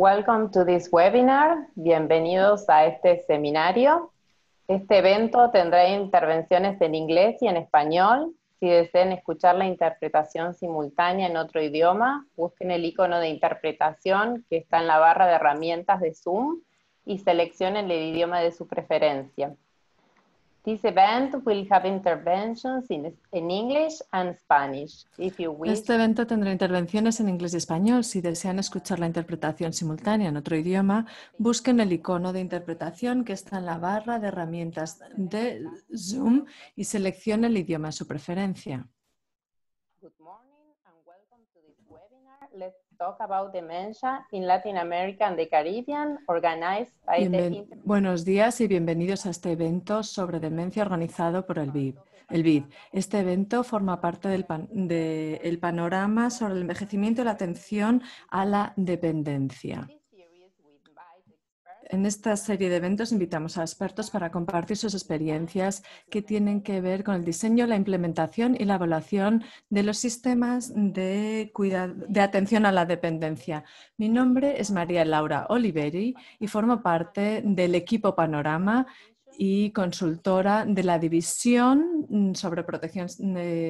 Welcome to this webinar. Bienvenidos a este seminario. Este evento tendrá intervenciones en inglés y en español. Si desean escuchar la interpretación simultánea en otro idioma, busquen el icono de interpretación que está en la barra de herramientas de Zoom y seleccionen el idioma de su preferencia. Este evento tendrá intervenciones en inglés y español. Si desean escuchar la interpretación simultánea en otro idioma, busquen el icono de interpretación que está en la barra de herramientas de Zoom y seleccione el idioma a su preferencia. webinar. Buenos días y bienvenidos a este evento sobre demencia organizado por el BID. El BID. Este evento forma parte del panorama sobre el envejecimiento y la atención a la dependencia. En esta serie de eventos invitamos a expertos para compartir sus experiencias que tienen que ver con el diseño, la implementación y la evaluación de los sistemas de, de atención a la dependencia. Mi nombre es María Laura Oliveri y formo parte del equipo Panorama y consultora de la División sobre Protección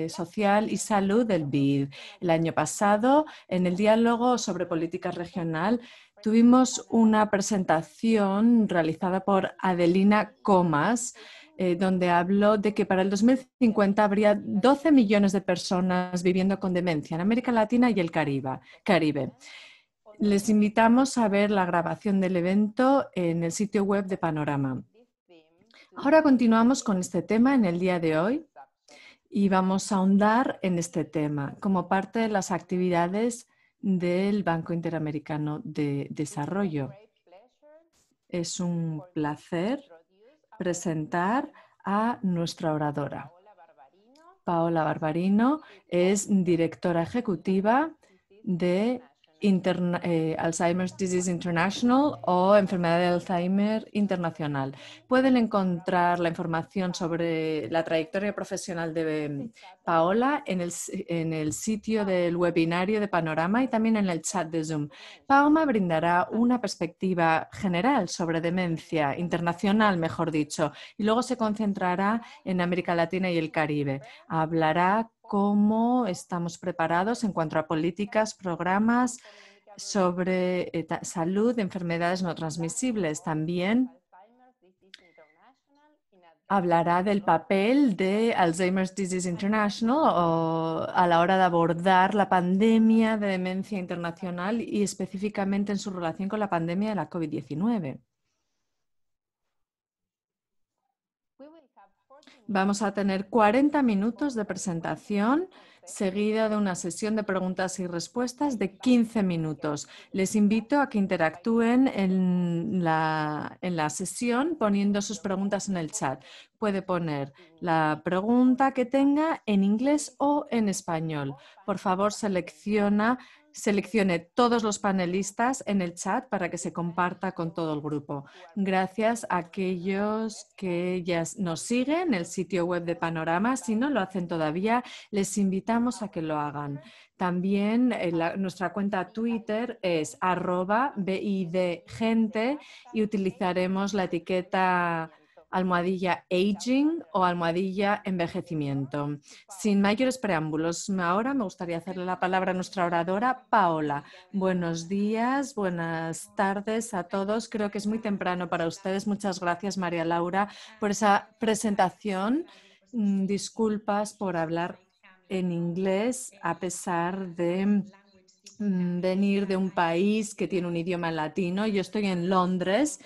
Social y Salud del BID. El año pasado, en el diálogo sobre política regional, Tuvimos una presentación realizada por Adelina Comas, eh, donde habló de que para el 2050 habría 12 millones de personas viviendo con demencia en América Latina y el Caribe. Caribe. Les invitamos a ver la grabación del evento en el sitio web de Panorama. Ahora continuamos con este tema en el día de hoy y vamos a ahondar en este tema como parte de las actividades del Banco Interamericano de Desarrollo. Es un placer presentar a nuestra oradora. Paola Barbarino es directora ejecutiva de eh, Alzheimer's Disease International o Enfermedad de Alzheimer Internacional. Pueden encontrar la información sobre la trayectoria profesional de em, Paola en el, en el sitio del webinario de Panorama y también en el chat de Zoom. Paola brindará una perspectiva general sobre demencia internacional, mejor dicho, y luego se concentrará en América Latina y el Caribe. Hablará cómo estamos preparados en cuanto a políticas, programas sobre eh, salud, enfermedades no transmisibles. También hablará del papel de Alzheimer's Disease International a la hora de abordar la pandemia de demencia internacional y específicamente en su relación con la pandemia de la COVID-19. Vamos a tener 40 minutos de presentación seguida de una sesión de preguntas y respuestas de 15 minutos. Les invito a que interactúen en la, en la, sesión poniendo sus preguntas en el chat. Puede poner la pregunta que tenga en inglés o en español. Por favor, selecciona Seleccione todos los panelistas en el chat para que se comparta con todo el grupo. Gracias a aquellos que ya nos siguen, en el sitio web de Panorama. Si no lo hacen todavía, les invitamos a que lo hagan. También eh, nuestra cuenta Twitter es arroba BIDGente y utilizaremos la etiqueta almohadilla aging o almohadilla envejecimiento. Sin mayores preámbulos, ahora me gustaría hacerle la palabra a nuestra oradora Paola. Buenos días, buenas tardes a todos. Creo que es muy temprano para ustedes. Muchas gracias, María Laura, por esa presentación. Mm, disculpas por hablar en inglés a pesar de mm, venir de un país que tiene un idioma latino. Yo estoy en Londres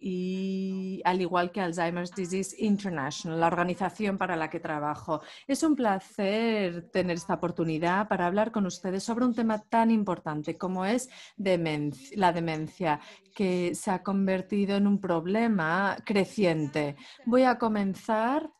y al igual que Alzheimer's Disease International, la organización para la que trabajo. Es un placer tener esta oportunidad para hablar con ustedes sobre un tema tan importante como es la demencia, que se ha convertido en un problema creciente. Voy a comenzar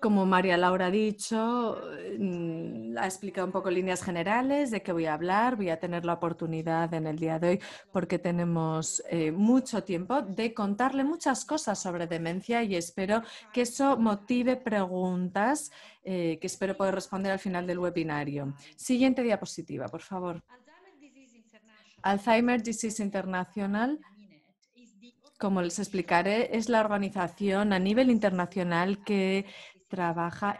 como María Laura ha dicho, mm, ha explicado un poco líneas generales de qué voy a hablar. Voy a tener la oportunidad en el día de hoy, porque tenemos eh, mucho tiempo, de contarle muchas cosas sobre demencia y espero que eso motive preguntas eh, que espero poder responder al final del webinario. Siguiente diapositiva, por favor. Alzheimer Disease International como les explicaré, es la organización a nivel internacional que trabaja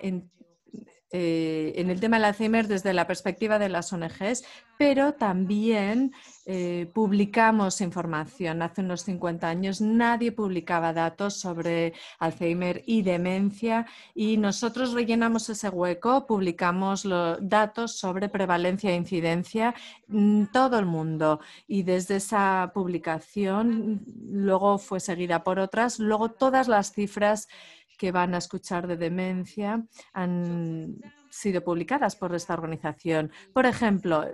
eh, en, el tema del Alzheimer desde la perspectiva de las ONGs, pero también eh, publicamos información. Hace unos 50 años nadie publicaba datos sobre Alzheimer y demencia y nosotros rellenamos ese hueco, publicamos los datos sobre prevalencia e incidencia en todo el mundo y desde esa publicación luego fue seguida por otras, luego todas las cifras que van a escuchar de demencia han sido publicadas por esta organización. Por ejemplo,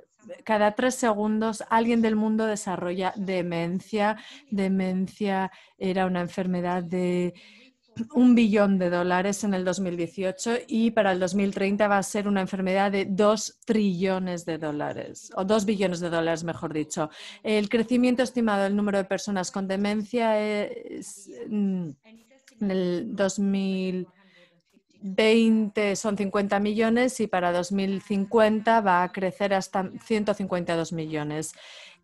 cada tres segundos alguien del mundo desarrolla demencia. Demencia era una enfermedad de un billón de dólares en el 2018 y para el 2030 va a ser una enfermedad de dos trillones de dólares, o dos billones de dólares, mejor dicho. El crecimiento estimado del número de personas con demencia es mm, en el 2020 son 50 millones y para 2050 va a crecer hasta 152 millones.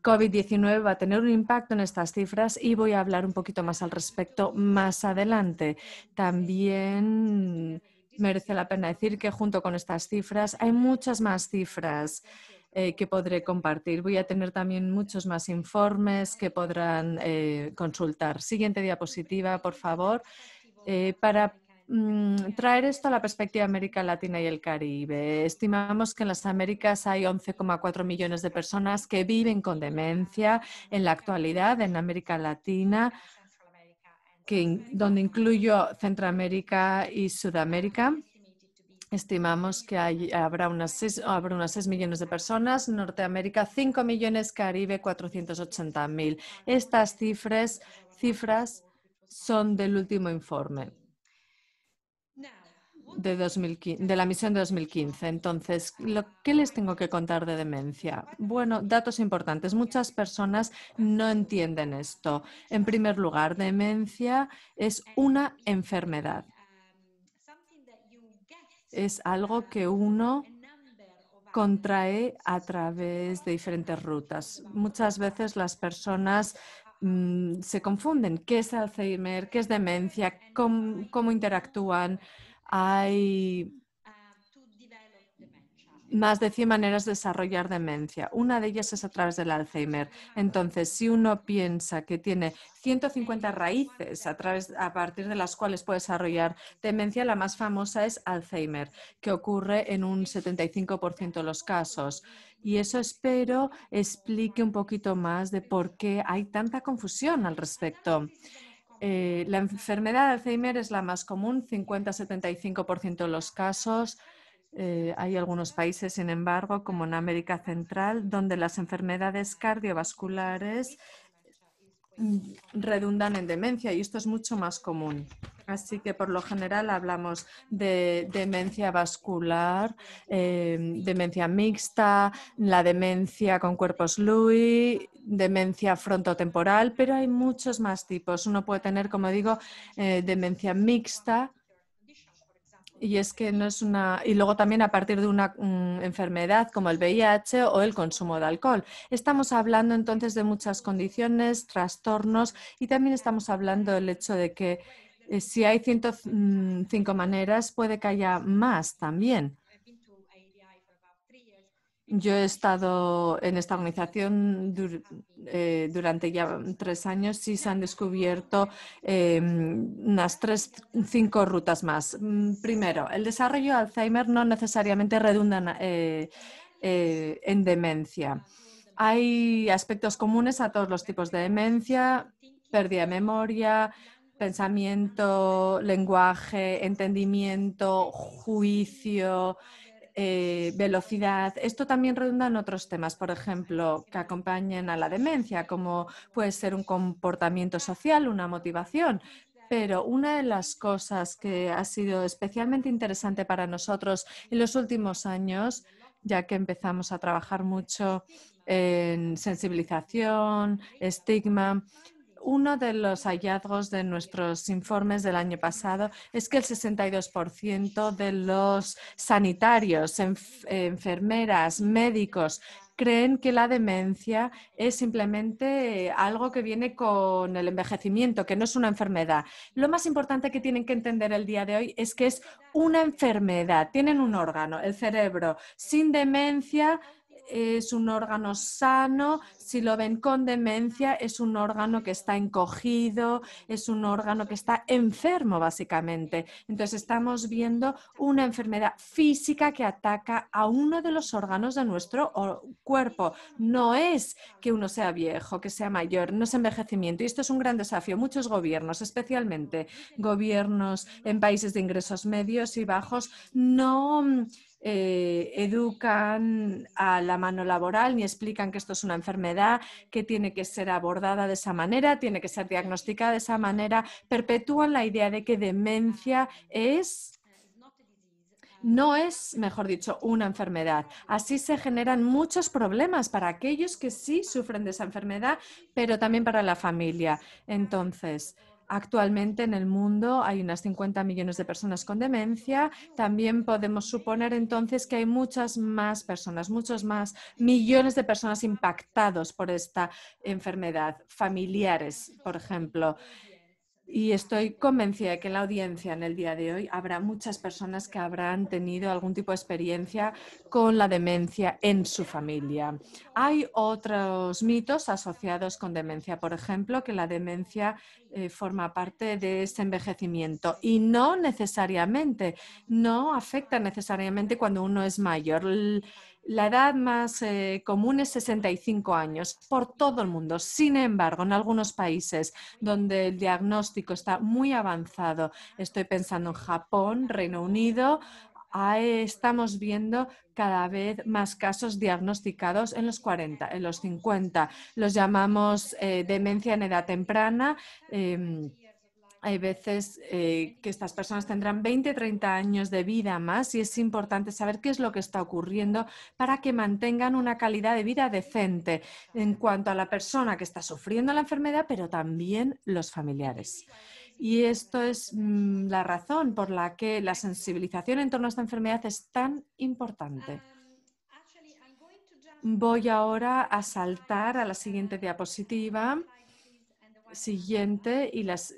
COVID-19 va a tener un impacto en estas cifras y voy a hablar un poquito más al respecto más adelante. También merece la pena decir que junto con estas cifras hay muchas más cifras eh, que podré compartir. Voy a tener también muchos más informes que podrán eh, consultar. Siguiente diapositiva, por favor. Eh, para mm, traer esto a la perspectiva América Latina y el Caribe, estimamos que en las Américas hay 11,4 millones de personas que viven con demencia en la actualidad en América Latina. donde incluyo Centroamérica y Sudamérica. Estimamos que habrá, unas 6, habrá millones de personas, Norteamérica 5 millones, Caribe 480.000. mil. Estas cifras, cifras son del último informe de, la misión de 2015. Entonces, ¿qué les tengo que contar de demencia? Bueno, datos importantes. Muchas personas no entienden esto. En primer lugar, demencia es una enfermedad es algo que uno contrae a través de diferentes rutas. Muchas veces las personas mm, se confunden. ¿Qué es Alzheimer? ¿Qué es demencia? ¿Cómo, cómo interactúan? Hay más de 100 maneras de desarrollar demencia. Una de ellas es a través del Alzheimer. Entonces, si uno piensa que tiene 150 raíces a, través, a partir de las cuales puede desarrollar demencia, la más famosa es Alzheimer, que ocurre en un 75% de los casos. Y eso espero explique un poquito más de por qué hay tanta confusión al respecto. Eh, la enfermedad de Alzheimer es la más común, 50-75% de los casos eh, hay algunos países, sin embargo, como en América Central, donde las enfermedades cardiovasculares mm, redundan en demencia y esto es mucho más común. Así que por lo general hablamos de demencia vascular, em, demencia mixta, la demencia con cuerpos Lewy, demencia frontotemporal, pero hay muchos más tipos. Uno puede tener, como digo, eh, demencia mixta y es que no es una. Y luego también a partir de una mm, enfermedad como el VIH o el consumo de alcohol. Estamos hablando entonces de muchas condiciones, trastornos y también estamos hablando del hecho de que eh, si hay 105 mm, maneras, puede que haya más también. Yo he estado en esta organización eh, durante ya tres años y se han descubierto em, unas tres, cinco rutas más. Mm, primero, el desarrollo de Alzheimer no necesariamente redunda eh, eh, en demencia. Hay aspectos comunes a todos los tipos de demencia, pérdida de memoria, pensamiento, lenguaje, entendimiento, juicio. Eh, velocidad. Esto también redunda en otros temas, por ejemplo, que acompañen a la demencia, como puede ser un comportamiento social, una motivación. Pero una de las cosas que ha sido especialmente interesante para nosotros en los últimos años, ya que empezamos a trabajar mucho en sensibilización, estigma, uno de los hallazgos de nuestros informes del año pasado es que el 62% de los sanitarios, enfermeras, médicos creen que la demencia es simplemente algo que viene con el envejecimiento, que no es una enfermedad. Lo más importante que tienen que entender el día de hoy es que es una enfermedad. Tienen un órgano, el cerebro. Sin demencia es un órgano sano, si lo ven con demencia, es un órgano que está encogido, es un órgano que está enfermo básicamente. Entonces estamos viendo una enfermedad física que ataca a uno de los órganos de nuestro cuerpo. No es que uno sea viejo, que sea mayor, no es envejecimiento. Y esto es un gran desafío. Muchos gobiernos, especialmente gobiernos en países de ingresos medios y bajos, no eh, educan a la mano laboral ni explican que esto es una enfermedad, que tiene que ser abordada de esa manera, tiene que ser diagnosticada de esa manera, perpetúan la idea de que demencia es no es, mejor dicho, una enfermedad. Así se generan muchos problemas para aquellos que sí sufren de esa enfermedad, pero también para la familia. Entonces, Actualmente en el mundo hay unas 50 millones de personas con demencia. También podemos suponer entonces que hay muchas más personas, muchos más millones de personas impactados por esta enfermedad, familiares, por ejemplo. Y estoy convencida de que en la audiencia en el día de hoy habrá muchas personas que habrán tenido algún tipo de experiencia con la demencia en su familia. Hay otros mitos asociados con demencia, por ejemplo, que la demencia eh, forma parte de ese envejecimiento y no necesariamente, no afecta necesariamente cuando uno es mayor. La edad más eh, común es 65 años por todo el mundo. Sin embargo, en algunos países donde el diagnóstico está muy avanzado, estoy pensando en Japón, Reino Unido, estamos viendo cada vez más casos diagnosticados en los 40, en los 50. Los llamamos eh, demencia en edad temprana. Em, hay veces eh, que estas personas tendrán 20, 30 años de vida más y es importante saber qué es lo que está ocurriendo para que mantengan una calidad de vida decente en cuanto a la persona que está sufriendo la enfermedad, pero también los familiares. Y esto es mm, la razón por la que la sensibilización en torno a esta enfermedad es tan importante. Voy ahora a saltar a la siguiente diapositiva siguiente y las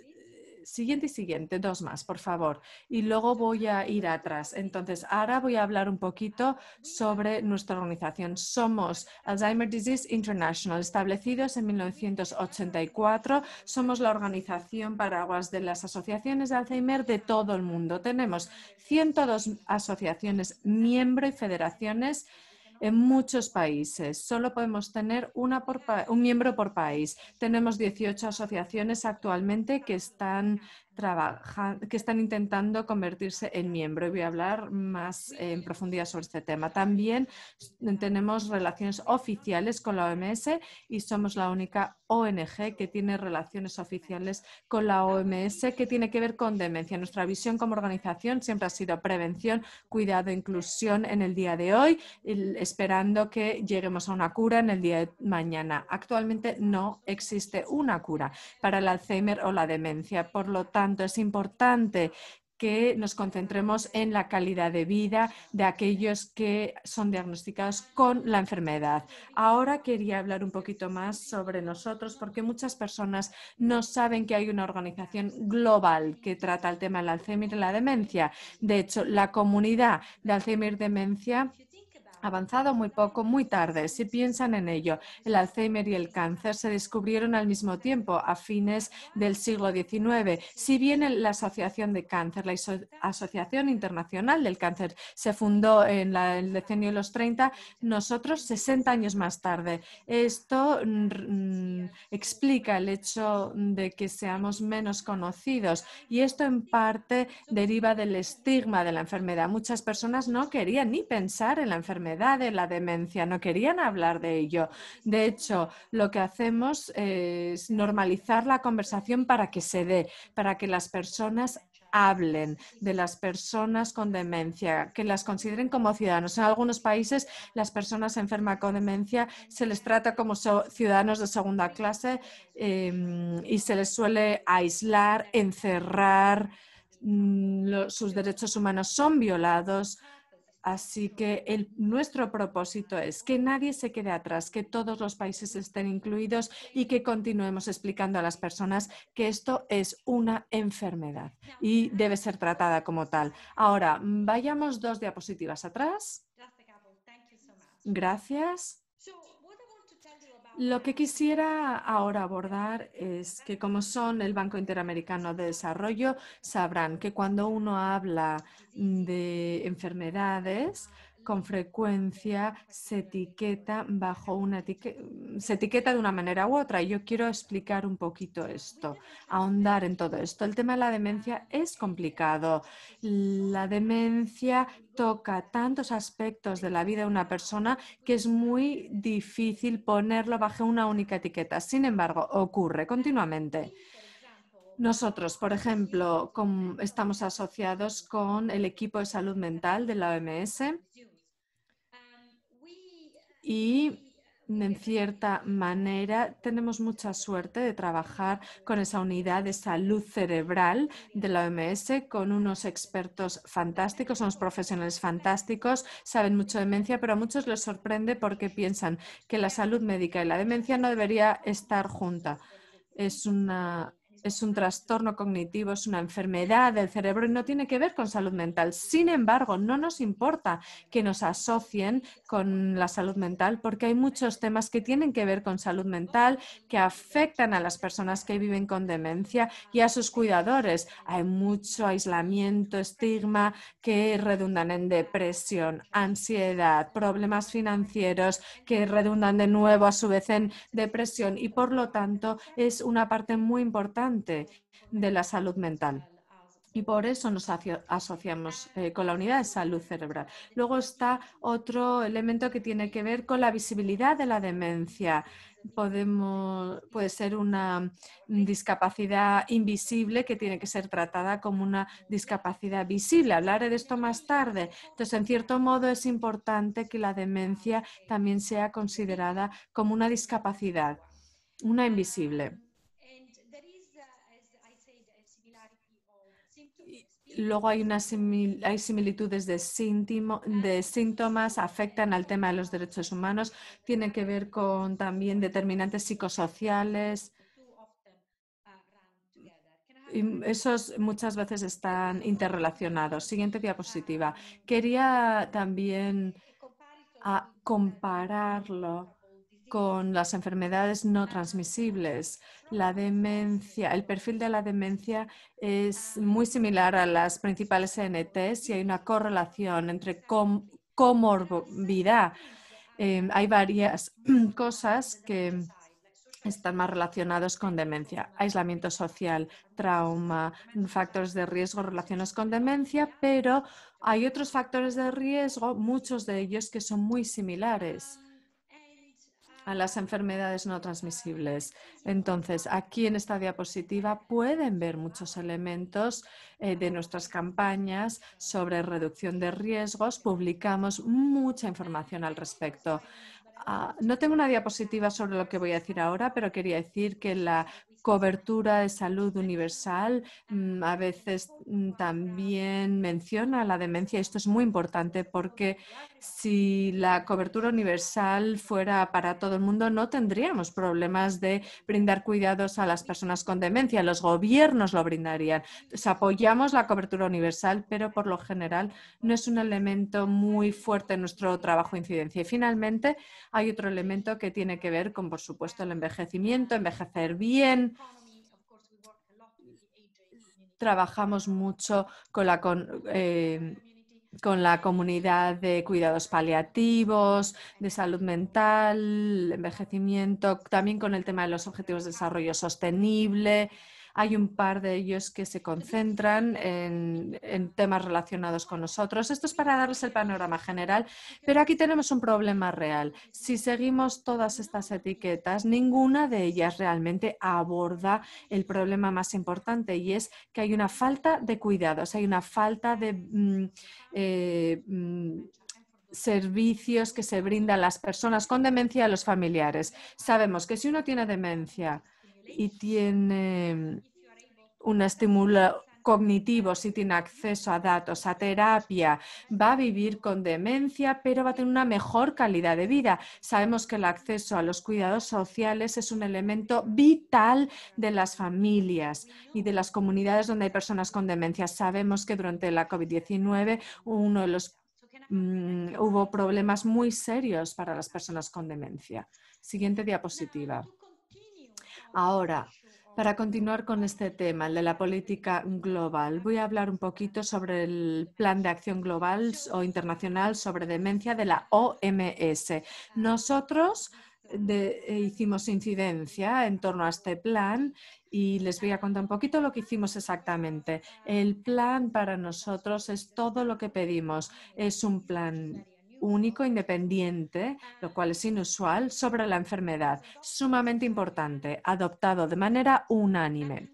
eh, siguiente y siguiente, dos más, por favor. Y luego voy a ir atrás. Entonces, ahora voy a hablar un poquito sobre nuestra organización. Somos Alzheimer Disease International, establecidos en 1984. Somos la organización paraguas de las asociaciones de Alzheimer de todo el mundo. Tenemos 102 asociaciones miembro y federaciones en muchos países. Solo podemos tener una por un miembro por país. Tenemos 18 asociaciones actualmente que están que están intentando convertirse en miembro. Y voy a hablar más en profundidad sobre este tema. También tenemos relaciones oficiales con la OMS y somos la única ONG que tiene relaciones oficiales con la OMS que tiene que ver con demencia. Nuestra visión como organización siempre ha sido prevención, cuidado, e inclusión en el día de hoy, esperando que lleguemos a una cura en el día de mañana. Actualmente no existe una cura para el Alzheimer o la demencia. Por lo tanto, tanto, es importante que nos concentremos en la calidad de vida de aquellos que son diagnosticados con la enfermedad. Ahora quería hablar un poquito más sobre nosotros porque muchas personas no saben que hay una organización global que trata el tema del Alzheimer y la demencia. De hecho, la comunidad de Alzheimer y demencia avanzado muy poco, muy tarde, si piensan en ello. El Alzheimer y el cáncer se descubrieron al mismo tiempo, a fines del siglo XIX. Si bien la Asociación de Cáncer, la Asociación Internacional del Cáncer, se fundó en el decenio de los 30, nosotros 60 años más tarde. Esto mm, mm, explica el hecho de que seamos menos conocidos y esto en parte deriva del estigma de la enfermedad. Muchas personas no querían ni pensar en la enfermedad de la demencia, no querían hablar de ello. De hecho, lo que hacemos es normalizar la conversación para que se dé, para que las personas hablen de las personas con demencia, que las consideren como ciudadanos. En algunos países las personas enfermas con demencia se les trata como ciudadanos de segunda clase em, y se les suele aislar, encerrar, mm, sus derechos humanos son violados. Así que nuestro propósito es que nadie se quede atrás, que todos los países estén incluidos y que continuemos explicando a las personas que esto es una enfermedad y debe ser tratada como tal. Ahora, vayamos dos diapositivas atrás. Gracias. Lo que quisiera ahora abordar es que como son el Banco Interamericano de Desarrollo, sabrán que cuando uno habla de enfermedades, con frecuencia se etiqueta bajo una se etiqueta de una manera u otra. Y yo quiero explicar un poquito esto, ahondar en todo esto. El tema de la demencia es complicado. La demencia toca tantos aspectos de la vida de una persona que es muy difícil ponerlo bajo una única etiqueta. Sin embargo, ocurre continuamente. Nosotros, por ejemplo, estamos asociados con el equipo de salud mental de la OMS y en cierta manera, tenemos mucha suerte de trabajar con esa unidad de salud cerebral de la OMS, con unos expertos fantásticos, unos profesionales fantásticos, saben mucho de demencia, pero a muchos les sorprende porque piensan que la salud médica y la demencia no debería estar junta. Es una es un trastorno cognitivo, es una enfermedad del cerebro y no tiene que ver con salud mental. Sin embargo, no nos importa que nos asocien con la salud mental porque hay muchos temas que tienen que ver con salud mental, que afectan a las personas que viven con demencia y a sus cuidadores. Hay mucho aislamiento, estigma que redundan en depresión, ansiedad, problemas financieros que redundan de nuevo a su vez en depresión y por lo tanto es una parte muy importante de la salud mental. Y por eso nos asociamos eh, con la unidad de salud cerebral. Luego está otro elemento que tiene que ver con la visibilidad de la demencia. Podemos, puede ser una discapacidad invisible que tiene que ser tratada como una discapacidad visible. Hablaré de esto más tarde. Entonces, en cierto modo, es importante que la demencia también sea considerada como una discapacidad, una invisible. Luego hay, similitudes de, de síntomas, afectan al tema de los derechos humanos, tienen que ver con también determinantes psicosociales. Y esos muchas veces están interrelacionados. Siguiente diapositiva. Ah, Quería también compararlo con las enfermedades no transmisibles. La demencia, el perfil de la demencia es muy similar a las principales ENTs y hay una correlación entre comorbilidad. Eh, hay varias cosas que están más relacionadas con demencia, aislamiento social, trauma, factores de riesgo relacionados con demencia, pero hay otros factores de riesgo, muchos de ellos que son muy similares a las enfermedades no transmisibles. Entonces, aquí en esta diapositiva pueden ver muchos elementos eh, de nuestras campañas sobre reducción de riesgos. Publicamos mucha información al respecto. Ah, no tengo una diapositiva sobre lo que voy a decir ahora, pero quería decir que la cobertura de salud universal, mm, a veces mm, también menciona la demencia. Esto es muy importante porque si la cobertura universal fuera para todo el mundo, no tendríamos problemas de brindar cuidados a las personas con demencia. Los gobiernos lo brindarían. apoyamos la cobertura universal, pero por lo general no es un elemento muy fuerte en nuestro trabajo de incidencia. Y finalmente, hay otro elemento que tiene que ver con, por supuesto, el envejecimiento, envejecer bien, trabajamos mucho con la, em, con la comunidad de cuidados paliativos, de salud mental, envejecimiento, también con el tema de los objetivos de desarrollo sostenible. Hay un par de ellos que se concentran en, temas relacionados con nosotros. Esto es para darles el panorama general, pero aquí tenemos un problema real. Si seguimos todas estas etiquetas, ninguna de ellas realmente aborda el problema más importante y es que hay una falta de cuidados, hay una falta de... Mm, eh, mm, servicios que se brindan a las personas con demencia a los familiares. Sabemos que si uno tiene demencia, y tiene un estímulo cognitivo, si tiene acceso a datos, a terapia, va a vivir con demencia, pero va a tener una mejor calidad de vida. Sabemos que el acceso a los cuidados sociales es un elemento vital de las familias y de las comunidades donde hay personas con demencia. Sabemos que durante la COVID-19 uno de los mm, hubo problemas muy serios para las personas con demencia. Siguiente diapositiva. Ahora, para continuar con este tema, el de la política global, voy a hablar un poquito sobre el plan de acción global o internacional sobre demencia de la OMS. Nosotros eh, hicimos incidencia en torno a este plan y les voy a contar un poquito lo que hicimos exactamente. El plan para nosotros es todo lo que pedimos. Es un plan único independiente, lo cual es inusual, sobre la enfermedad, sumamente importante, adoptado de manera unánime.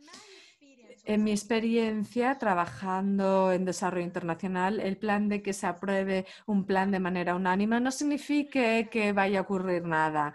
En mi experiencia trabajando en desarrollo internacional, el plan de que se apruebe un plan de manera unánime no significa que vaya a ocurrir nada.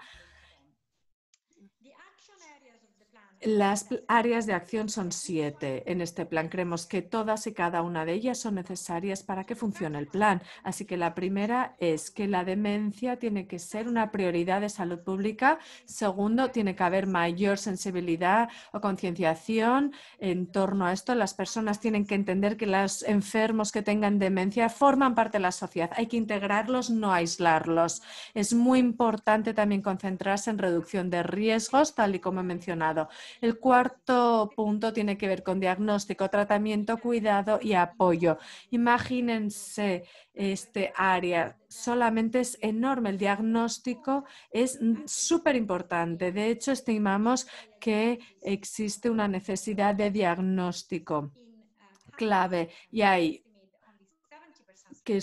Las áreas de acción son siete en este plan. Creemos que todas y cada una de ellas son necesarias para que funcione el plan. Así que la primera es que la demencia tiene que ser una prioridad de salud pública. Segundo, tiene que haber mayor sensibilidad o concienciación en torno a esto. Las personas tienen que entender que los enfermos que tengan demencia forman parte de la sociedad. Hay que integrarlos, no aislarlos. Es muy importante también concentrarse en reducción de riesgos, tal y como he mencionado el cuarto punto tiene que ver con diagnóstico, tratamiento, cuidado y apoyo. Imagínense este área, solamente es enorme, el diagnóstico es súper importante. De hecho, estimamos que existe una necesidad de diagnóstico clave y hay que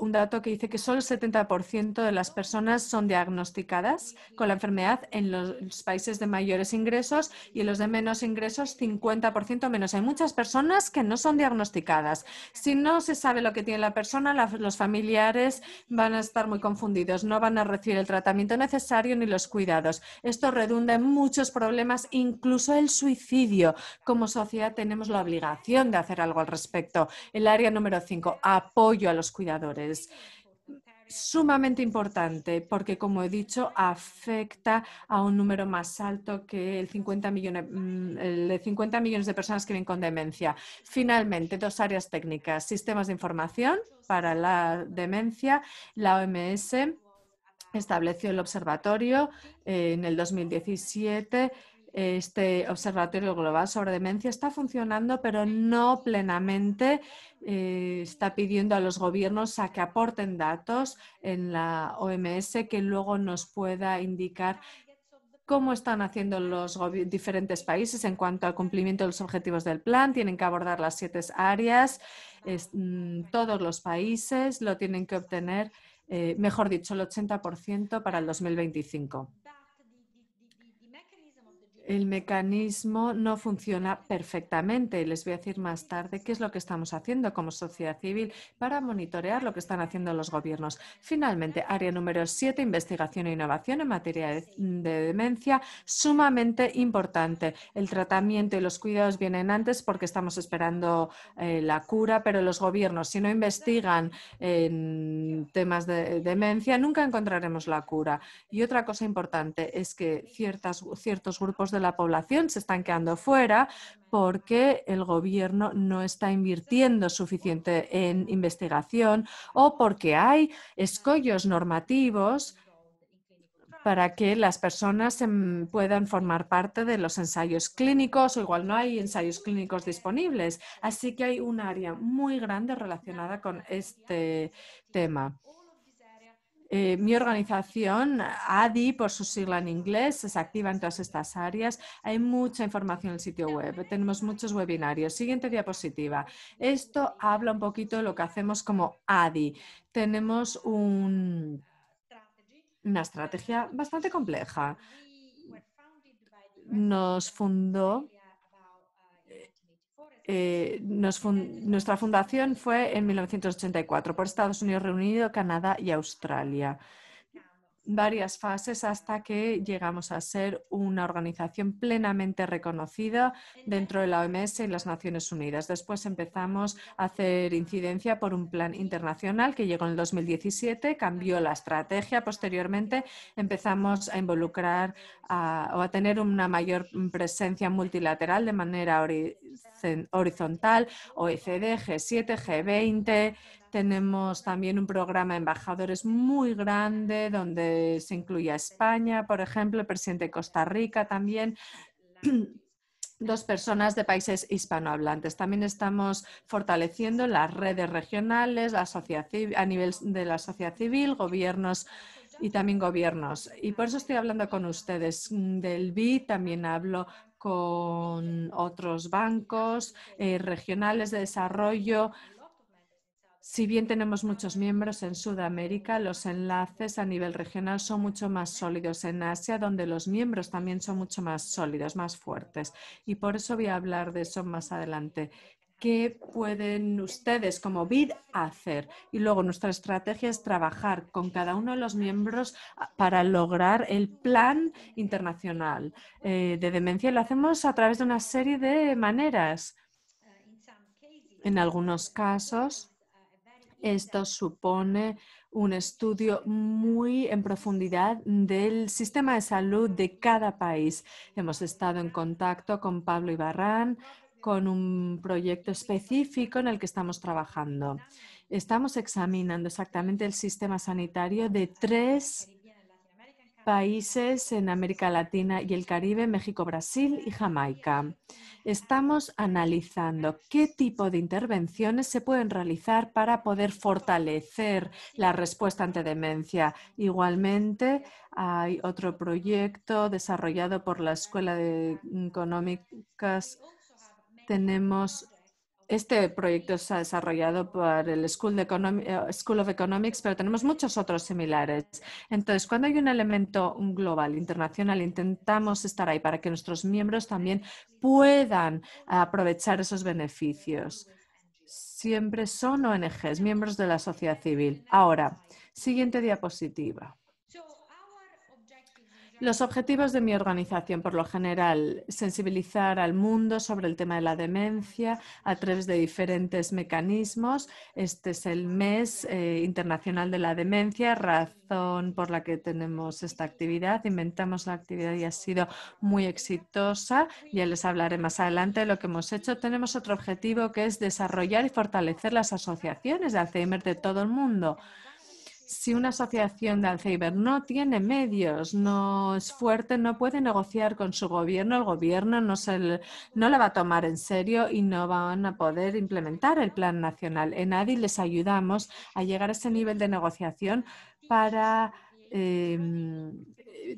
un dato que dice que solo el 70% de las personas son diagnosticadas con la enfermedad en los países de mayores ingresos y en los de menos ingresos 50% menos. Hay muchas personas que no son diagnosticadas. Si no se sabe lo que tiene la persona, los familiares van a estar muy confundidos, no van a recibir el tratamiento necesario ni los cuidados. Esto redunda en muchos problemas, incluso el suicidio. Como sociedad tenemos la obligación de hacer algo al respecto. El área número 5, apoyo a los cuidadores sumamente importante porque, como he dicho, afecta a un número más alto que el 50, millones, 50 mm, millones de personas que viven con demencia. Finalmente, dos áreas técnicas, sistemas de información para la demencia, la OMS estableció el observatorio eh, en el 2017 este Observatorio Global sobre Demencia está funcionando, pero no plenamente. Eh, está pidiendo a los gobiernos a que aporten datos en la OMS que luego nos pueda indicar cómo están haciendo los diferentes países en cuanto al cumplimiento de los objetivos del plan. Tienen que abordar las siete áreas. Mm, todos los países lo tienen que obtener, eh, mejor dicho, el 80% para el 2025 el mecanismo no funciona perfectamente. Les voy a decir más tarde qué es lo que estamos haciendo como sociedad civil para monitorear lo que están haciendo los gobiernos. Finalmente, área número 7, investigación e innovación en materia de, demencia, sumamente importante. El tratamiento y los cuidados vienen antes porque estamos esperando eh, la cura, pero los gobiernos, si no investigan en temas de, demencia, nunca encontraremos la cura. Y otra cosa importante es que ciertas, ciertos grupos de la población se están quedando fuera porque el gobierno no está invirtiendo suficiente en investigación o porque hay escollos normativos para que las personas em, puedan formar parte de los ensayos clínicos o igual no hay ensayos clínicos disponibles. Así que hay un área muy grande relacionada con este tema. Eh, mi organización, ADI, por su sigla en inglés, se activa en todas estas áreas. Hay mucha información en el sitio web. Tenemos muchos webinarios. Siguiente diapositiva. Esto habla un poquito de lo que hacemos como ADI. Tenemos un, una estrategia bastante compleja. Nos fundó eh, nuestra fundación fue en 1984 por Estados Unidos, Reunido, Unido, Canadá y Australia varias fases hasta que llegamos a ser una organización plenamente reconocida dentro de la OMS y las Naciones Unidas. Después empezamos a hacer incidencia por un plan internacional que llegó en el 2017, cambió la estrategia. Posteriormente empezamos a involucrar o a tener una mayor presencia multilateral de manera horizontal, OECD, G7, G20, tenemos también un programa de embajadores muy grande donde se incluye a España, por ejemplo, el presidente de Costa Rica también. dos personas de países hispanohablantes. También estamos fortaleciendo las redes regionales, la sociedad, a nivel de la sociedad civil, gobiernos y también gobiernos. Y por eso estoy hablando con ustedes del BI, también hablo con otros bancos eh, regionales de desarrollo si bien tenemos muchos miembros en Sudamérica, los enlaces a nivel regional son mucho más sólidos en Asia, donde los miembros también son mucho más sólidos, más fuertes. Y por eso voy a hablar de eso más adelante. ¿Qué pueden ustedes como BID hacer? Y luego nuestra estrategia es trabajar con cada uno de los miembros para lograr el plan internacional eh, de demencia. Y lo hacemos a través de una serie de maneras. En algunos casos, esto supone un estudio muy en profundidad del sistema de salud de cada país. Hemos estado en contacto con Pablo Ibarrán, con un proyecto específico en el que estamos trabajando. Estamos examinando exactamente el sistema sanitario de tres países en América Latina y el Caribe, México, Brasil y Jamaica. Estamos analizando qué tipo de intervenciones se pueden realizar para poder fortalecer la respuesta ante demencia. Igualmente, hay otro proyecto desarrollado por la Escuela de Económicas. Tenemos este proyecto se ha desarrollado por el eh, School, of Economics, pero tenemos muchos otros similares. Entonces, cuando hay un elemento global, internacional, intentamos estar ahí para que nuestros miembros también puedan aprovechar esos beneficios. Siempre son ONGs, miembros de la sociedad civil. Ahora, siguiente diapositiva. Los objetivos de mi organización, por lo general, sensibilizar al mundo sobre el tema de la demencia a través de diferentes mecanismos. Este es el mes eh, internacional de la demencia, razón por la que tenemos esta actividad. Inventamos la actividad y ha sido muy exitosa. Ya les hablaré más adelante de lo que hemos hecho. Tenemos otro objetivo que es desarrollar y fortalecer las asociaciones de Alzheimer de todo el mundo si una asociación de Alzheimer no tiene medios, no es fuerte, no puede negociar con su gobierno, el gobierno no, se, no la va a tomar en serio y no van a poder implementar el plan nacional. En ADI les ayudamos a llegar a ese nivel de negociación para eh,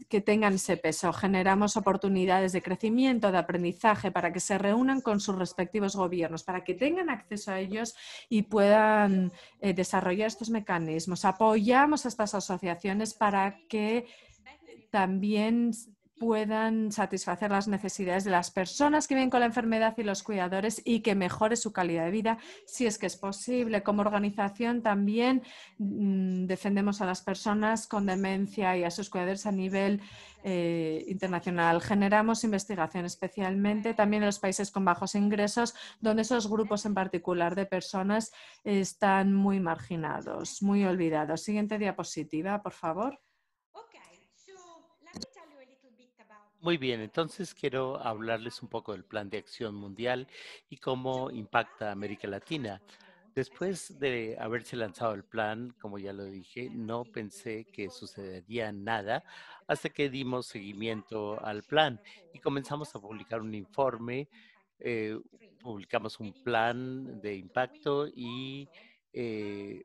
que tengan ese peso. Generamos oportunidades de crecimiento, de aprendizaje, para que se reúnan con sus respectivos gobiernos, para que tengan acceso a ellos y puedan eh, desarrollar estos mecanismos. Apoyamos a estas asociaciones para que también puedan satisfacer las necesidades de las personas que viven con la enfermedad y los cuidadores y que mejore su calidad de vida, si es que es posible. Como organización también mm, defendemos a las personas con demencia y a sus cuidadores a nivel eh, internacional. Generamos investigación especialmente también en los países con bajos ingresos, donde esos grupos en particular de personas están muy marginados, muy olvidados. Siguiente diapositiva, por favor. Muy bien, entonces quiero hablarles un poco del Plan de Acción Mundial y cómo impacta América Latina. Después de haberse lanzado el plan, como ya lo dije, no pensé que sucedería nada hasta que dimos seguimiento al plan y comenzamos a publicar un informe, eh, publicamos un plan de impacto y eh,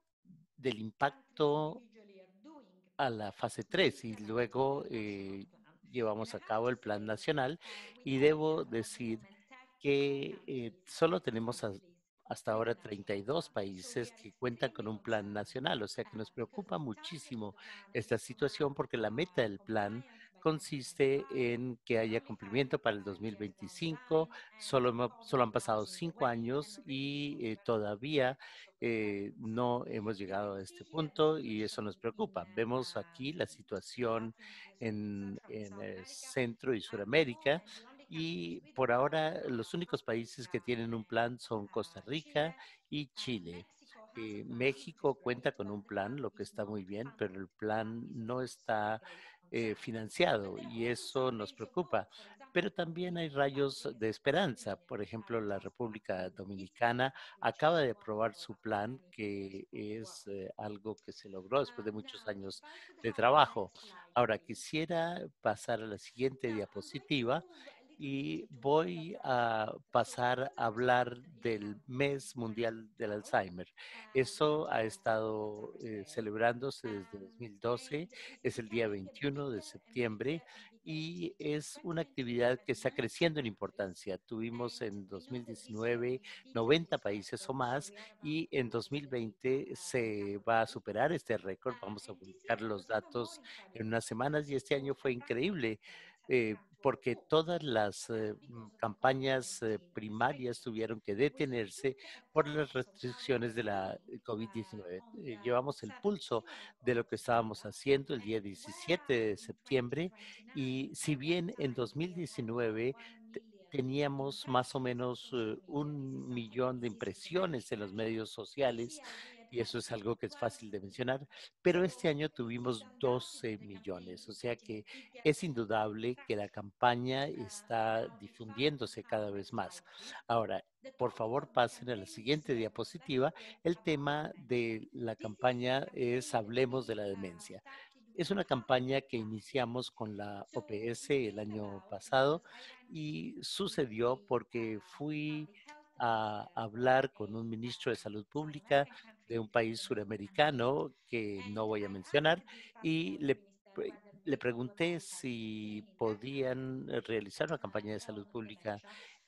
del impacto a la fase 3 y luego eh, llevamos a cabo el plan nacional y debo decir que eh, solo tenemos hasta ahora 32 países que cuentan con un plan nacional, o sea que nos preocupa muchísimo esta situación porque la meta del plan consiste en que haya cumplimiento para el 2025. Solo, han pasado cinco años y eh, todavía eh, no hemos llegado a este punto y eso nos preocupa. Vemos aquí la situación en, el Centro y Suramérica y por ahora los únicos países que tienen un plan son Costa Rica y Chile. Eh, México cuenta con un plan, lo que está muy bien, pero el plan no está eh, financiado y eso nos preocupa. Pero también hay rayos de esperanza. Por ejemplo, la República Dominicana acaba de aprobar su plan, que es eh, algo que se logró después de muchos años de trabajo. Ahora, quisiera pasar a la siguiente diapositiva y voy a pasar a hablar del mes mundial del Alzheimer. Eso ha estado eh, celebrándose desde 2012, es el día 21 de septiembre y es una actividad que está creciendo en importancia. Tuvimos en 2019 90 países o más y en 2020 se va a superar este récord. Vamos a publicar los datos en unas semanas y este año fue increíble. Eh, porque todas las eh, mm, campañas eh, primarias tuvieron que detenerse por las restricciones de la eh, COVID-19. llevamos el pulso de lo que estábamos haciendo el día 17 de septiembre y si bien en 2019 teníamos más o menos un millón de impresiones en los medios sociales y eso es algo que es fácil de mencionar, pero este año tuvimos 12 millones, o sea que es indudable que la campaña está difundiéndose cada vez más. Ahora, por favor, pasen a la siguiente diapositiva. El tema de la campaña es Hablemos de la demencia. Es una campaña que iniciamos con la OPS el año pasado y sucedió porque fui a hablar con un ministro de salud pública de un país suramericano que no voy a mencionar y le, pregunté si podían realizar una campaña de salud pública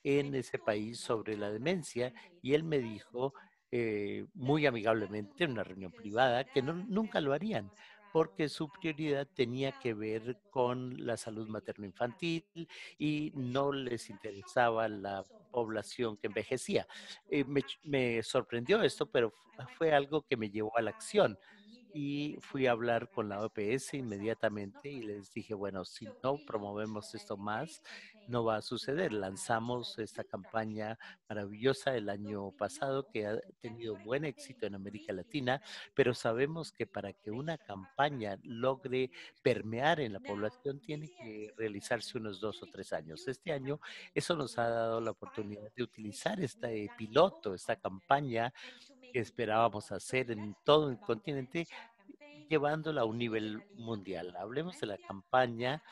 en ese país sobre la demencia y él me dijo eh, muy amigablemente en una reunión privada que nunca lo harían porque su prioridad tenía que ver con la salud materno-infantil y no les interesaba la población que envejecía. Eh, me sorprendió esto, pero fue algo que me llevó a la acción y fui a hablar con la OPS inmediatamente y les dije, bueno, si no promovemos esto más, no va a suceder. Lanzamos esta campaña maravillosa el año pasado que ha tenido buen éxito en América Latina, pero sabemos que para que una campaña logre permear en la población tiene que realizarse unos dos o tres años. Este año eso nos ha dado la oportunidad de utilizar este piloto, esta campaña que esperábamos hacer en todo el continente, llevándola a un nivel mundial. Hablemos de la campaña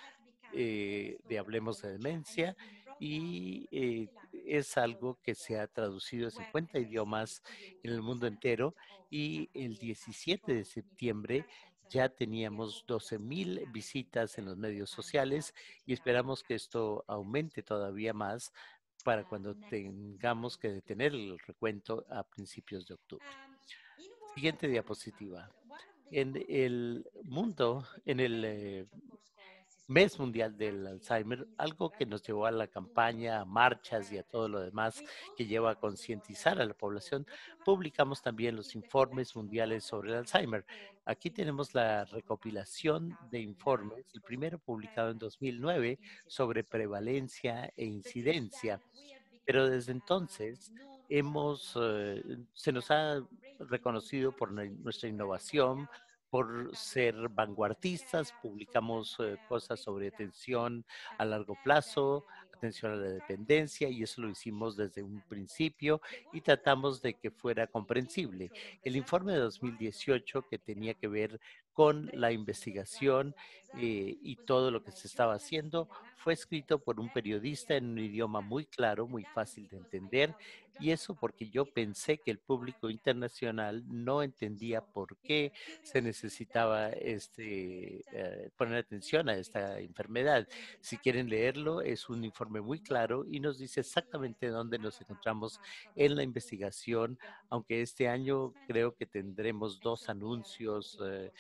eh, de Hablemos de Demencia y eh, es algo que se ha traducido a 50 idiomas en el mundo entero y el 17 de septiembre ya teníamos 12.000 visitas en los medios sociales y esperamos que esto aumente todavía más para cuando tengamos que detener el recuento a principios de octubre. Siguiente diapositiva. En el mundo, en el mes mundial del Alzheimer, algo que nos llevó a la campaña, a marchas y a todo lo demás que lleva a concientizar a la población, publicamos también los informes mundiales sobre el Alzheimer. Aquí tenemos la recopilación de informes, el primero publicado en 2009 sobre prevalencia e incidencia. Pero desde entonces hemos, eh, se nos ha reconocido por nuestra innovación, por ser vanguardistas, publicamos eh, cosas sobre atención a largo plazo, atención a la dependencia, y eso lo hicimos desde un principio y tratamos de que fuera comprensible. El informe de 2018 que tenía que ver con la investigación eh, y todo lo que se estaba haciendo. Fue escrito por un periodista en un idioma muy claro, muy fácil de entender, y eso porque yo pensé que el público internacional no entendía por qué se necesitaba este, eh, poner atención a esta enfermedad. Si quieren leerlo, es un informe muy claro y nos dice exactamente dónde nos encontramos en la investigación, aunque este año creo que tendremos dos anuncios. Eh,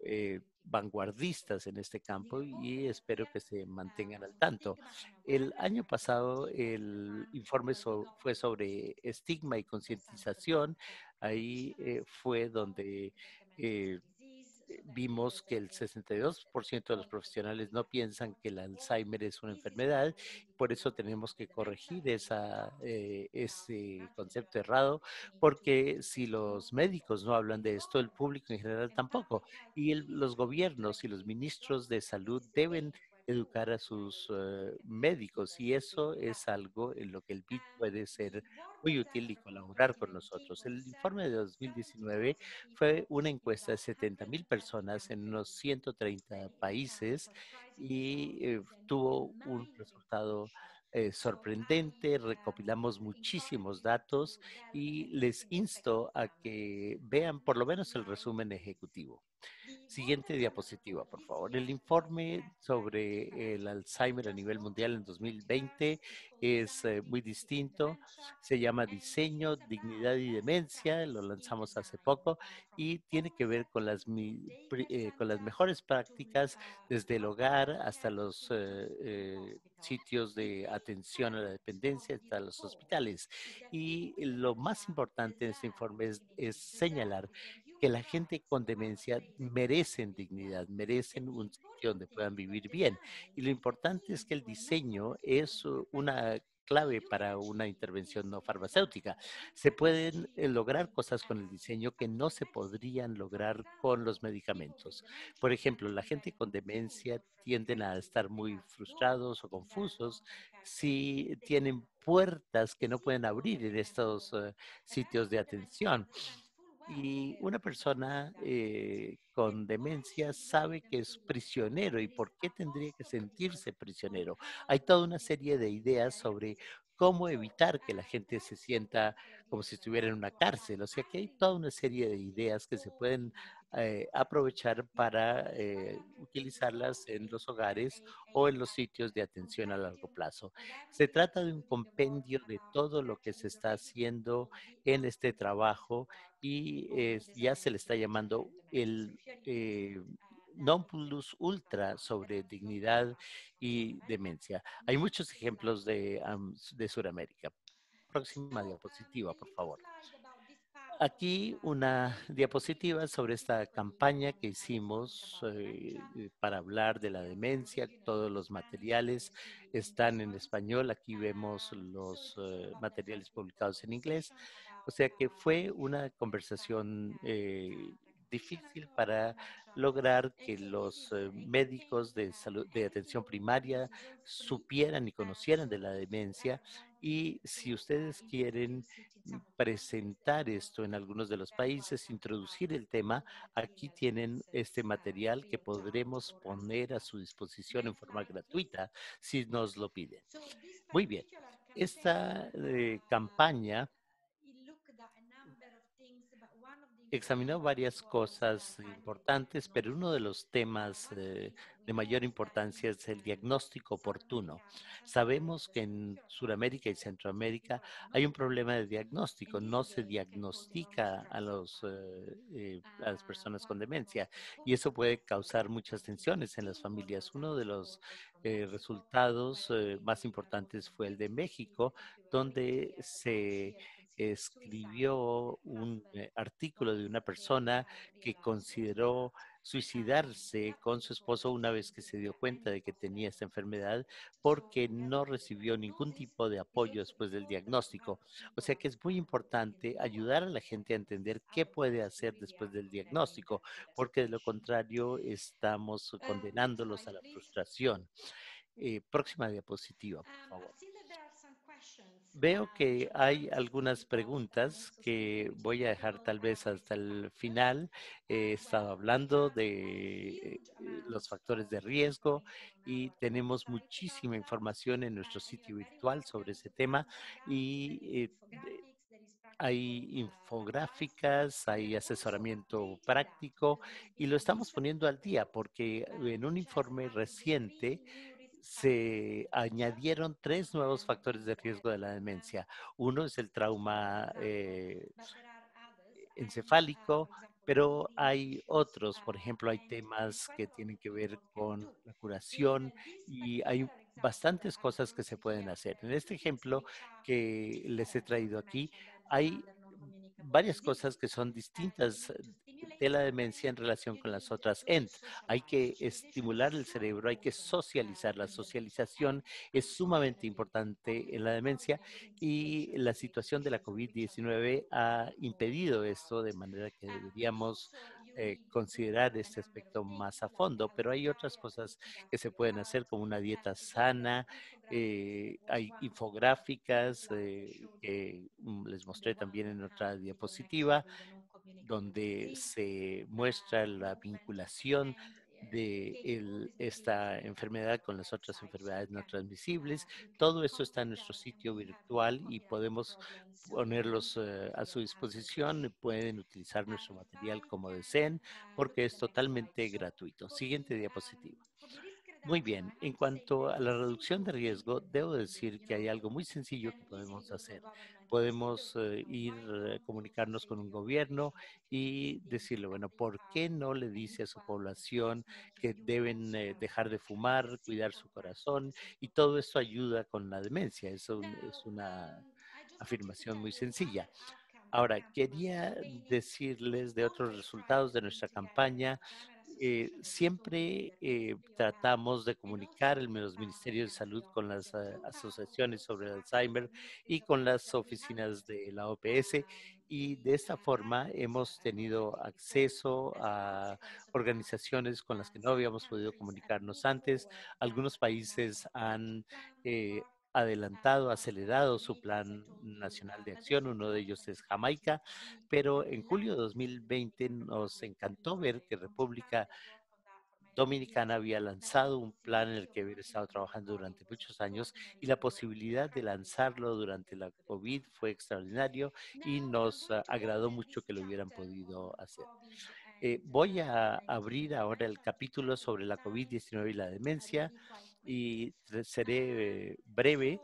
eh, vanguardistas en este campo y espero que se mantengan al tanto. El año pasado el informe fue sobre estigma y concientización. Ahí eh, fue donde eh, vimos que el 62% de los profesionales no piensan que el Alzheimer es una enfermedad, por eso tenemos que corregir esa, eh, ese concepto errado, porque si los médicos no hablan de esto, el público en general tampoco, y los gobiernos y los ministros de salud deben educar a sus eh, médicos y eso es algo en lo que el BID puede ser muy útil y colaborar con nosotros. El informe de 2019 fue una encuesta de 70 mil personas en unos 130 países y eh, tuvo un resultado eh, sorprendente, recopilamos muchísimos datos y les insto a que vean por lo menos el resumen ejecutivo. Siguiente diapositiva, por favor. El informe sobre el Alzheimer a nivel mundial en 2020 es eh, muy distinto. Se llama Diseño, Dignidad y Demencia. Lo lanzamos hace poco y tiene que ver con las, eh, con las mejores prácticas desde el hogar hasta los eh, sitios de atención a la dependencia, hasta los hospitales. Y lo más importante en este informe es señalar que la gente con demencia merecen dignidad, merecen un sitio donde puedan vivir bien. Y lo importante es que el diseño es una clave para una intervención no farmacéutica. Se pueden eh, lograr cosas con el diseño que no se podrían lograr con los medicamentos. Por ejemplo, la gente con demencia tienden a estar muy frustrados o confusos si tienen puertas que no pueden abrir en estos eh, sitios de atención. Y una persona eh, con demencia sabe que es prisionero y por qué tendría que sentirse prisionero. Hay toda una serie de ideas sobre cómo evitar que la gente se sienta como si estuviera en una cárcel. O sea que hay toda una serie de ideas que se pueden eh, aprovechar para eh, utilizarlas en los hogares o en los sitios de atención a largo plazo. Se trata de un compendio de todo lo que se está haciendo en este trabajo y ya se le está llamando el eh, non plus ultra sobre dignidad y demencia. Hay muchos ejemplos de, de Sudamérica. Próxima diapositiva, por favor. Aquí una diapositiva sobre esta campaña que hicimos eh, eh, para hablar de la demencia. Todos los materiales están en español. Aquí vemos los eh, materiales publicados en inglés. O sea que fue una conversación eh, difícil para lograr que los eh, médicos de, salud, de atención primaria supieran y conocieran de la demencia y si ustedes quieren presentar esto en algunos de los países, introducir el tema, aquí tienen este material que podremos poner a su disposición en forma gratuita si nos lo piden. Muy bien, esta eh, campaña examinó varias cosas importantes, pero uno de los temas eh, de mayor importancia es el diagnóstico oportuno. Sabemos que en Sudamérica y Centroamérica hay un problema de diagnóstico, no se diagnostica a, los, eh, eh, a las personas con demencia y eso puede causar muchas tensiones en las familias. Uno de los resultados más importantes fue el de México, donde se escribió un eh, artículo de una persona que consideró suicidarse con su esposo una vez que se dio cuenta de que tenía esta enfermedad porque no recibió ningún tipo de apoyo después del diagnóstico. O sea que es muy importante ayudar a la gente a entender qué puede hacer después del diagnóstico, porque de lo contrario estamos condenándolos a la frustración. Eh, próxima diapositiva, por favor. Veo que hay algunas preguntas que voy a dejar tal vez hasta el final. He estado hablando de eh, eh, los factores de riesgo y tenemos muchísima información en nuestro sitio virtual sobre ese tema y eh, hay infográficas, hay asesoramiento práctico y lo estamos poniendo al día porque en un informe reciente se añadieron tres nuevos ah, factores de riesgo de la demencia. Uno es el trauma ah, eh, e, encefálico, ah, pero hay otros, por ejemplo, hay temas que tienen que ver con la curación y hay bastantes cosas que se pueden hacer. En este ejemplo que les he traído aquí, hay varias cosas que son distintas de la demencia en relación con las otras ENT. Hay que estimular el cerebro, hay que socializar. La socialización es sumamente importante en la demencia y la situación de la COVID-19 ha impedido esto de manera que deberíamos eh, considerar este aspecto más a fondo, pero hay otras cosas que se pueden hacer como una dieta sana, eh, hay infográficas eh, que mm, les mostré también en otra diapositiva, donde se muestra ah, la vinculación de esta enfermedad con las otras enfermedades no transmisibles. Todo esto está en nuestro sitio virtual y podemos ponerlos eh, a su ah, pues disposición. Pueden utilizar nuestro material como deseen porque es totalmente gratuito. Siguiente diapositiva. Muy bien, en cuanto a la reducción de riesgo, debo decir que hay algo muy sencillo que podemos hacer. Podemos eh, ir a eh, comunicarnos con un gobierno y decirle, bueno, ¿por qué no le dice a su población que deben eh, dejar de fumar, cuidar su corazón? Y todo eso ayuda con la demencia. Eso es una afirmación muy sencilla. Ahora, quería decirles de otros resultados de nuestra campaña eh, siempre eh, tratamos de comunicar el, los ministerios de salud con las eh, asociaciones sobre Alzheimer y con las oficinas de la OPS y de esta forma hemos tenido acceso a organizaciones con las que no habíamos podido comunicarnos antes. Algunos países han adelantado, acelerado su plan nacional de acción. Uno de ellos es Jamaica, pero en julio de 2020 nos encantó ver que República Dominicana había lanzado un plan en el que había estado trabajando durante muchos años y la posibilidad de lanzarlo durante la COVID fue extraordinario y nos ah, agradó mucho que lo hubieran podido hacer. Eh, voy a abrir ahora el capítulo sobre la COVID-19 y la demencia y seré breve.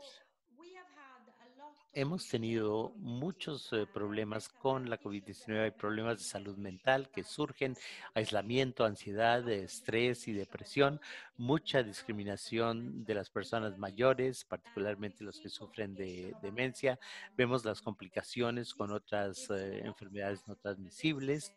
Hemos tenido muchos eh, problemas con la COVID-19, hay problemas de salud mental que surgen, aislamiento, ansiedad, estrés y depresión, mucha discriminación de las personas mayores, particularmente los que sufren de demencia. Vemos las complicaciones con otras eh, enfermedades no transmisibles,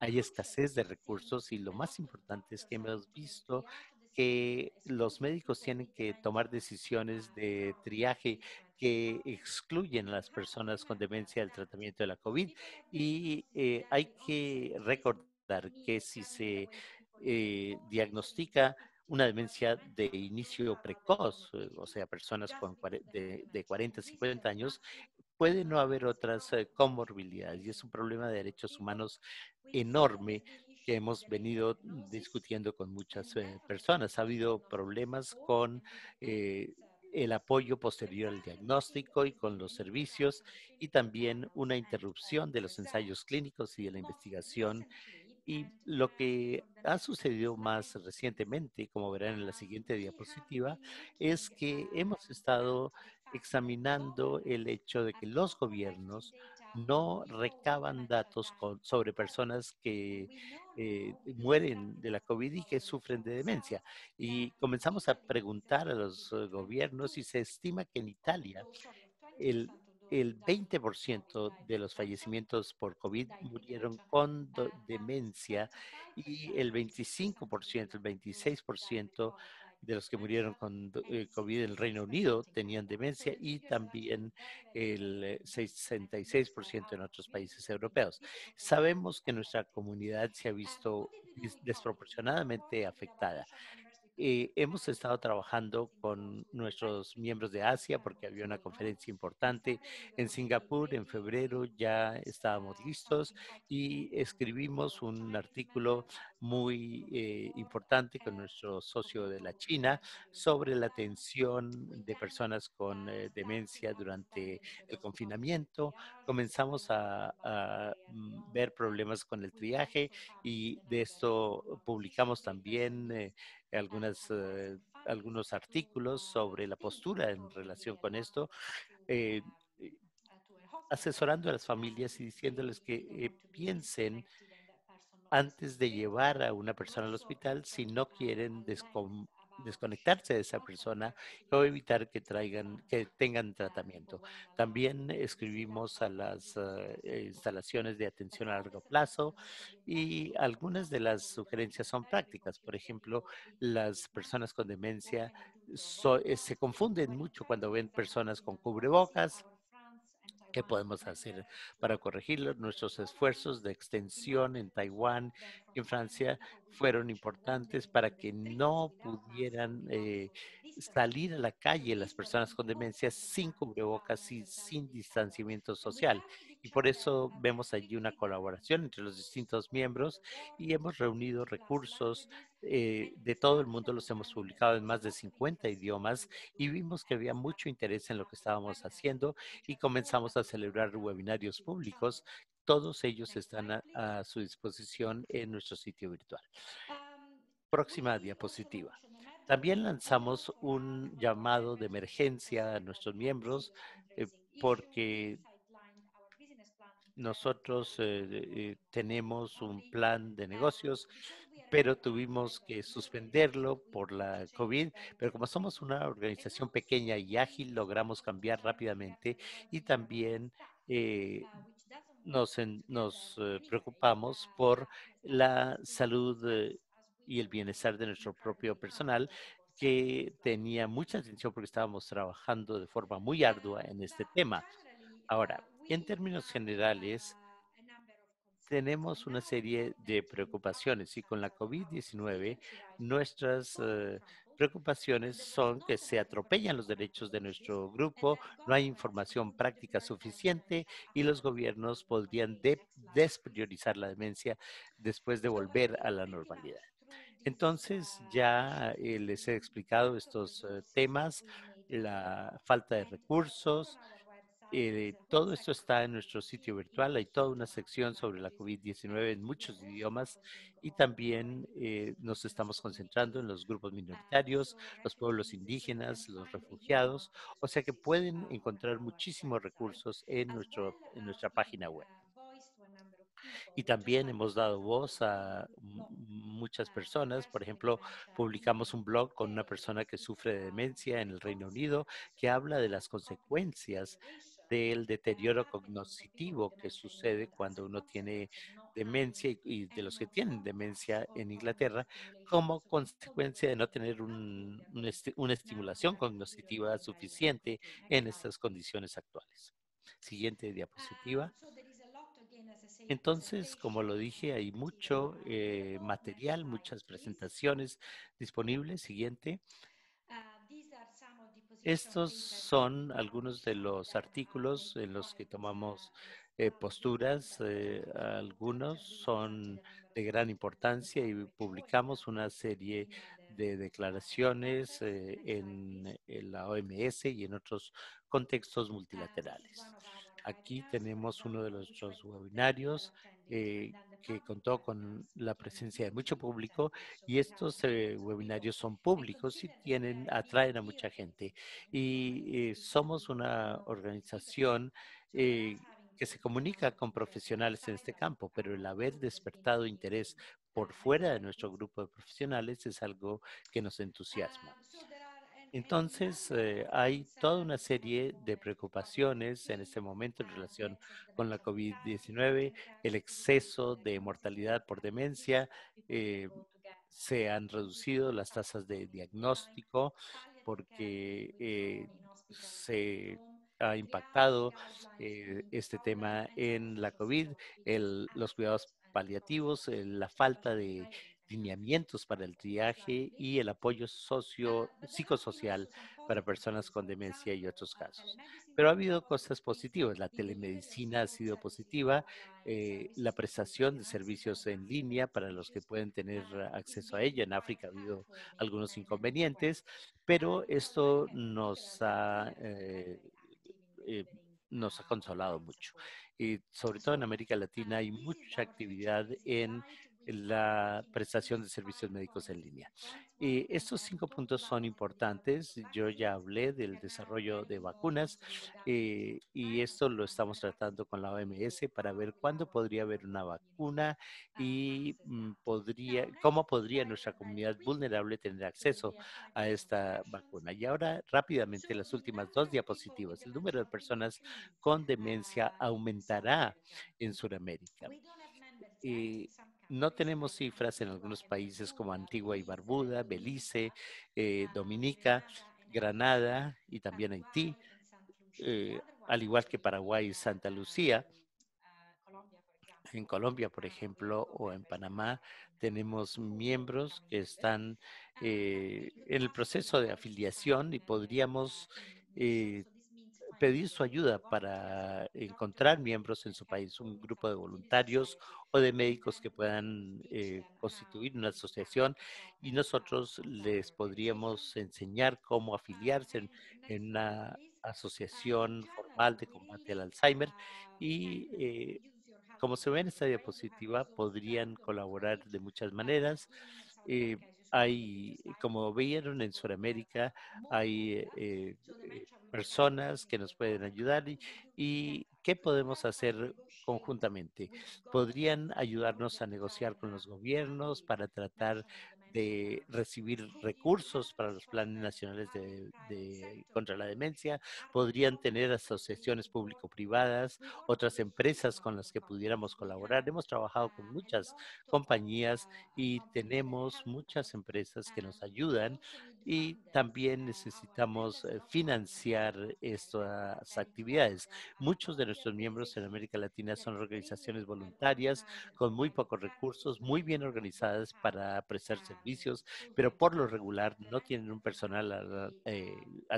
hay escasez de recursos y lo más importante es que hemos visto que los médicos tienen que tomar decisiones de triaje que excluyen a las personas con demencia del tratamiento de la COVID y eh, hay que recordar que si se eh, diagnostica una demencia de inicio precoz, eh, o sea, personas con de, de 40 a 50 años, puede no haber otras comorbilidades y es un problema de derechos humanos enorme que hemos venido discutiendo con muchas eh, personas. Ha habido problemas con eh, el apoyo posterior al diagnóstico y con los servicios y también una interrupción de los ensayos clínicos y de la investigación. Y lo que ha sucedido más recientemente, como verán en la siguiente diapositiva, es que hemos estado examinando el hecho de que los gobiernos no recaban datos sobre personas que eh, mueren de la COVID y que sufren de demencia. Y comenzamos a preguntar a los eh, gobiernos y se estima que en Italia el el 20% de los fallecimientos por COVID murieron con demencia y el 25%, el 26% de los que murieron con eh, COVID en el Reino Unido tenían demencia y también el 66% eh, en otros países europeos. Sabemos que nuestra comunidad se ha visto desproporcionadamente afectada. Eh, hemos estado trabajando con nuestros miembros de Asia porque había una conferencia importante en Singapur en febrero, ya estábamos listos y escribimos un artículo muy eh, importante con nuestro socio de la China sobre la atención de personas con eh, demencia durante el confinamiento. Comenzamos a, mm, ver problemas con el triaje y de esto publicamos también eh, algunas algunos artículos sobre la postura en relación con esto, asesorando a las familias y diciéndoles que piensen antes de llevar a una persona al hospital si no quieren desconectarse de esa persona o evitar que traigan que tengan tratamiento. También escribimos a las eh, instalaciones de atención a largo plazo y algunas de las sugerencias son prácticas. Por ejemplo, las personas con demencia eh, se confunden mucho cuando ven personas con cubrebocas ¿Qué podemos hacer para corregirlo? Nuestros esfuerzos de extensión en Taiwán y en Francia fueron importantes para que no pudieran eh, salir a la calle las personas con demencia sin cubrebocas y sin distanciamiento social y por eso vemos allí una colaboración entre los distintos miembros y hemos reunido recursos eh, de todo el mundo, los hemos publicado en más de 50 idiomas y vimos que había mucho interés en lo que estábamos haciendo y comenzamos a celebrar webinarios públicos. Todos ellos están a, su disposición en nuestro sitio virtual. Próxima diapositiva. También lanzamos un llamado de emergencia a nuestros miembros eh, porque nosotros eh, eh, tenemos un plan de negocios, pero tuvimos que suspenderlo por la COVID. Pero como somos una organización pequeña y ágil, logramos cambiar rápidamente y también eh, nos preocupamos por la salud y el bienestar de nuestro propio personal que tenía mucha atención porque estábamos trabajando de forma muy ardua en este tema. Ahora, en términos generales, tenemos una serie de preocupaciones y con la COVID-19 nuestras eh, preocupaciones son que se atropellan los derechos de nuestro grupo, no hay información práctica suficiente y los gobiernos podrían despriorizar la demencia después de volver a la normalidad. Entonces, ya eh, les he explicado estos eh, temas, la falta de recursos, todo esto está en nuestro sitio virtual. Hay toda una sección sobre la COVID-19 en muchos idiomas y también eh, nos estamos concentrando en los grupos minoritarios, los pueblos indígenas, los refugiados. O sea que pueden encontrar muchísimos recursos en, nuestro, en nuestra página web. Y también hemos dado voz a muchas personas. Por ejemplo, publicamos un blog con una persona que sufre de demencia en el Reino Unido que habla de las consecuencias del deterioro cognitivo que sucede cuando uno tiene demencia y, de los que tienen demencia en Inglaterra como consecuencia de no tener una estimulación cognitiva suficiente en estas condiciones actuales. Siguiente diapositiva. Entonces, como lo dije, hay mucho eh, material, muchas presentaciones disponibles. Siguiente. Estos son algunos de los artículos en los que tomamos eh, posturas. Eh, algunos son de gran importancia y publicamos una serie de declaraciones eh, en, la OMS y en otros contextos multilaterales. Aquí tenemos uno de nuestros webinarios que contó con la presencia de mucho público y estos eh, webinarios son públicos y tienen, atraen a mucha gente. Y eh, somos una organización eh, que se comunica con profesionales en este campo, pero el haber despertado interés por fuera de nuestro grupo de profesionales es algo que nos entusiasma. Entonces, eh, hay toda una serie de preocupaciones en este momento en relación con la COVID-19, el exceso de mortalidad por demencia, eh, se han reducido las tasas de diagnóstico porque eh, se ha impactado este tema en la COVID, el, los cuidados paliativos, la falta de lineamientos para el triaje y el apoyo psicosocial para personas con demencia y otros casos. Pero ha habido cosas positivas. La telemedicina ha sido positiva, eh, la prestación de servicios en línea para los que pueden tener acceso a ella. En África ha habido algunos inconvenientes, pero esto nos ha... Eh, eh, nos ha consolado mucho. Y sobre todo en América Latina hay mucha actividad en la prestación de servicios médicos en línea. y estos cinco puntos son importantes. Yo ya hablé del desarrollo de vacunas eh, y esto lo estamos tratando con la OMS para ver cuándo podría haber una vacuna y mm, podría, cómo podría nuestra comunidad vulnerable tener acceso a esta vacuna. Y ahora rápidamente las últimas dos diapositivas. El número de personas con demencia aumentará en Sudamérica. No tenemos cifras en algunos países como Antigua y Barbuda, Belice, eh, Dominica, Granada y también Haití, eh, al igual que Paraguay y Santa Lucía. En Colombia, por ejemplo, o en Panamá, tenemos miembros que están eh, en el proceso de afiliación y podríamos pedir su ayuda para encontrar miembros en su país, un grupo de voluntarios o de médicos que puedan eh, constituir una asociación y nosotros les podríamos enseñar cómo afiliarse en, una asociación formal de combate al Alzheimer y eh, como se ve en esta diapositiva podrían colaborar de muchas maneras. Eh, hay, eh, como vieron en Sudamérica, hay eh, eh, personas que nos pueden ayudar y qué podemos hacer conjuntamente. Podrían ayudarnos a negociar con los gobiernos para tratar de recibir recursos para los planes nacionales de, contra la demencia, podrían tener asociaciones público-privadas, otras empresas con las que pudiéramos colaborar. Hemos trabajado con muchas compañías y tenemos muchas empresas que nos ayudan y también necesitamos eh, financiar estas actividades. Muchos de nuestros miembros en América Latina son organizaciones voluntarias con muy pocos recursos, muy bien organizadas para prestar servicios, pero por lo regular no tienen un personal a, eh,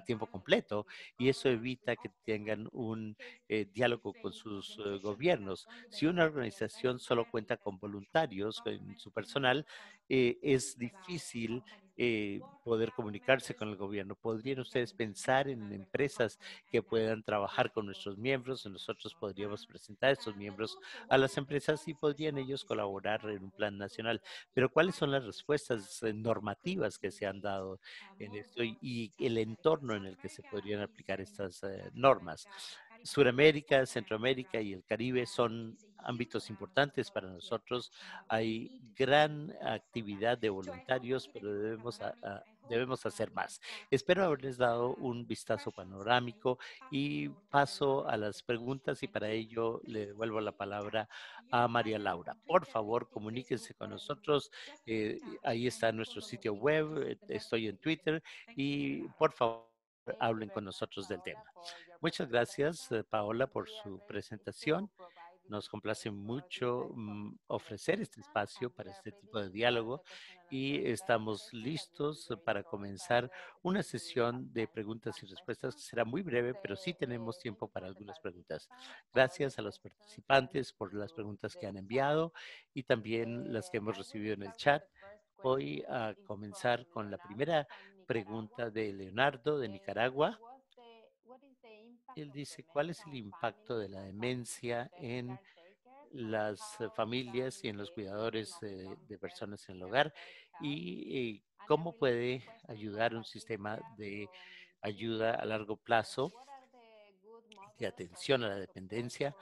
tiempo completo y eso evita que tengan un eh, diálogo con sus eh, gobiernos. Si una organización solo cuenta con voluntarios en su personal, es difícil eh, poder comunicarse con el gobierno? ¿Podrían ustedes pensar en empresas que puedan trabajar con nuestros miembros? Nosotros podríamos presentar a estos miembros a las empresas y podrían ellos colaborar en un plan nacional. Pero ¿cuáles son las respuestas eh, normativas que se han dado en esto y, el entorno en el que se podrían aplicar estas eh, normas? Suramérica, Centroamérica y el Caribe son ámbitos importantes para nosotros. Hay gran actividad de voluntarios, pero debemos, debemos hacer más. Espero haberles dado un vistazo panorámico y paso a las preguntas y para ello le devuelvo la palabra a María Laura. Por favor, comuníquense con nosotros. Eh, ahí está nuestro sitio web, eh, estoy en Twitter y por favor hablen con nosotros del tema. Muchas gracias, eh, Paola, por su presentación. Nos complace mucho mm, ofrecer este espacio para este tipo de diálogo y estamos listos para comenzar una sesión de preguntas y respuestas que será muy breve, pero sí tenemos tiempo para algunas preguntas. Gracias a los participantes por las preguntas que han enviado y también las que hemos recibido en el chat. Voy a comenzar con la primera pregunta de Leonardo de Nicaragua. Él dice, ¿cuál es el impacto de la demencia en las eh, familias y en los cuidadores eh, de, personas en el hogar? ¿Y eh, cómo puede ayudar un sistema de ayuda a largo plazo de atención a la dependencia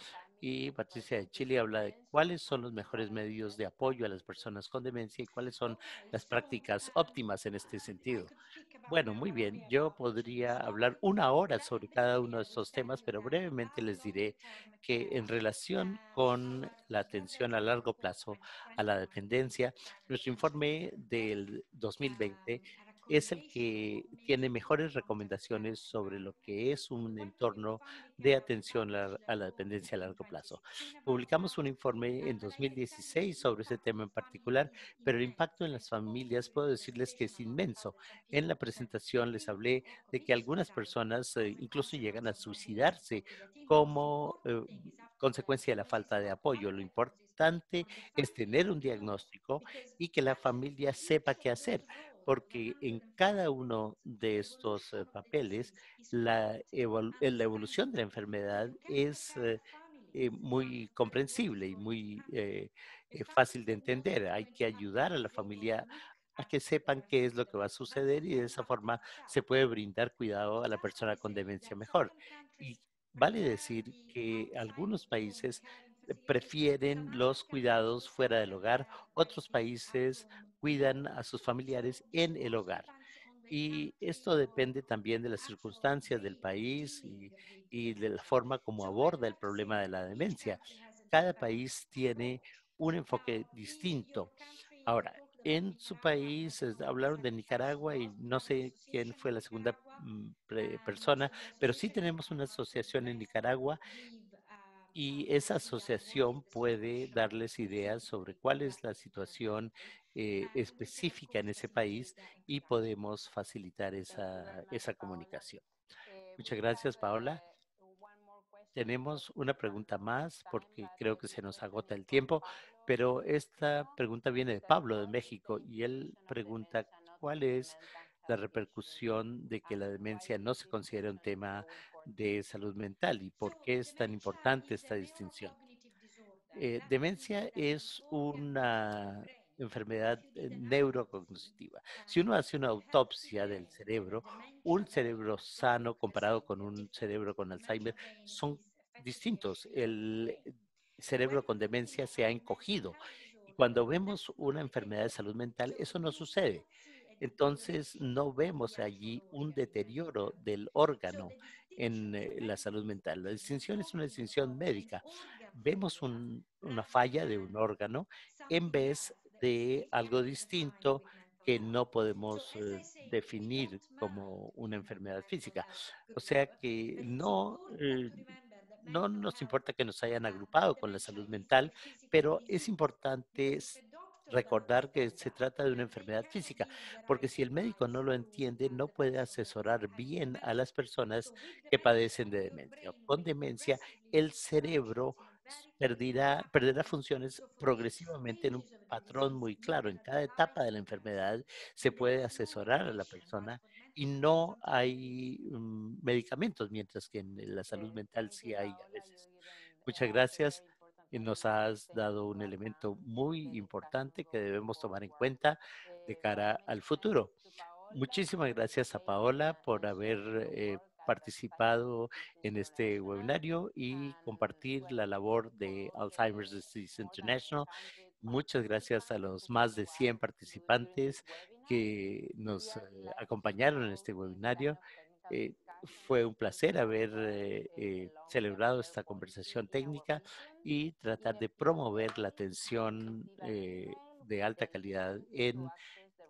y Patricia de Chile habla de cuáles son los mejores medios de apoyo a las personas con demencia y cuáles son las prácticas óptimas en este sentido. Bueno, muy bien, yo podría hablar una hora sobre cada uno de estos temas, pero brevemente les diré que en relación con la atención a largo plazo a la dependencia, nuestro informe del 2020 es el que tiene mejores recomendaciones sobre lo que es un entorno de atención a, la dependencia a largo plazo. Publicamos un informe en 2016 sobre ese tema en particular, pero el impacto en las familias puedo decirles que es inmenso. En la presentación les hablé de que algunas personas eh, incluso llegan a suicidarse como eh, consecuencia de la falta de apoyo. Lo importante es tener un diagnóstico y que la familia sepa qué hacer porque en cada uno de estos eh, papeles eh, la, evolución de la enfermedad es eh, muy comprensible y muy fácil de entender. Hay que ayudar a la familia a que sepan qué es lo que va a suceder y de esa forma se puede brindar cuidado a la persona con demencia mejor. Y vale decir que algunos países eh, prefieren los cuidados fuera del hogar. Otros países cuidan a sus familiares en el hogar. Y esto depende también de las circunstancias del país y, de la forma como aborda el problema de la demencia. Cada país tiene un enfoque distinto. Ahora, en su país, hablaron de Nicaragua y no sé quién fue la segunda mm, persona, pero sí tenemos una asociación en Nicaragua y esa asociación puede darles ideas sobre cuál es la situación eh, específica en ese país y podemos facilitar esa, esa comunicación. Muchas gracias, Paola. Tenemos una pregunta más porque creo que se nos agota el tiempo, pero esta pregunta viene de Pablo de México y él pregunta cuál es la repercusión de que la demencia no se considera un tema de salud mental y por qué es tan importante esta distinción. Eh, demencia es una enfermedad eh, neurocognitiva. Si uno hace una autopsia del cerebro, un cerebro sano comparado con un cerebro con Alzheimer son distintos. El cerebro con demencia se ha encogido. Cuando vemos una enfermedad de salud mental, eso no sucede entonces no vemos allí un deterioro del órgano en eh, la salud mental. La distinción es una distinción médica. Vemos una falla de un órgano en vez de algo distinto que no podemos eh, definir como una enfermedad física. O sea que no, eh, no nos importa que nos hayan agrupado con la salud mental, pero es importante recordar que se trata de una enfermedad física, porque si el médico no lo entiende, no puede asesorar bien a las personas que padecen de demencia. Con demencia, el cerebro perderá, perderá funciones progresivamente en un patrón muy claro. En cada etapa de la enfermedad se puede asesorar a la persona y no hay mm, medicamentos, mientras que en la salud mental sí hay a veces. Muchas gracias y nos has dado un elemento muy importante que debemos tomar en cuenta de cara al futuro. Muchísimas gracias a Paola por haber eh, participado en este webinario y compartir la labor de Alzheimer's Disease International. Muchas gracias a los más de 100 participantes que nos eh, acompañaron en este webinario. Eh, fue un placer haber eh, eh, celebrado esta conversación técnica y tratar de promover la atención eh, de alta calidad en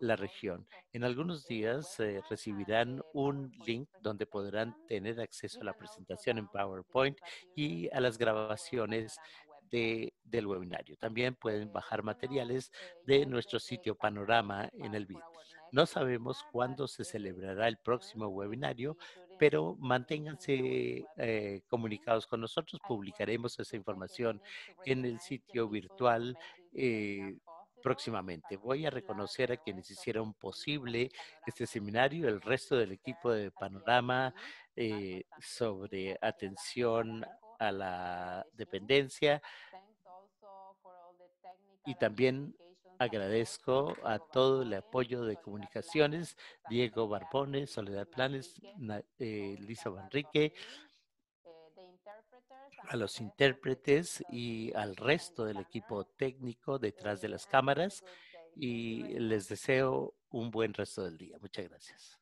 la región. En algunos días recibirán un link donde podrán tener acceso a la presentación en PowerPoint y a las grabaciones del webinario. También pueden bajar materiales de nuestro sitio Panorama en el BID. No sabemos cuándo se celebrará el próximo webinario, pero manténganse eh, comunicados con nosotros. Publicaremos esa información en el sitio virtual eh, próximamente. Voy a reconocer a quienes hicieron posible este seminario, el resto del equipo de Panorama eh, sobre atención a la dependencia y también Agradezco a todo el apoyo de comunicaciones, Diego Barbones, Soledad Planes, eh, Lisa Manrique, a los intérpretes y al resto del equipo técnico detrás de las cámaras y les deseo un buen resto del día. Muchas gracias.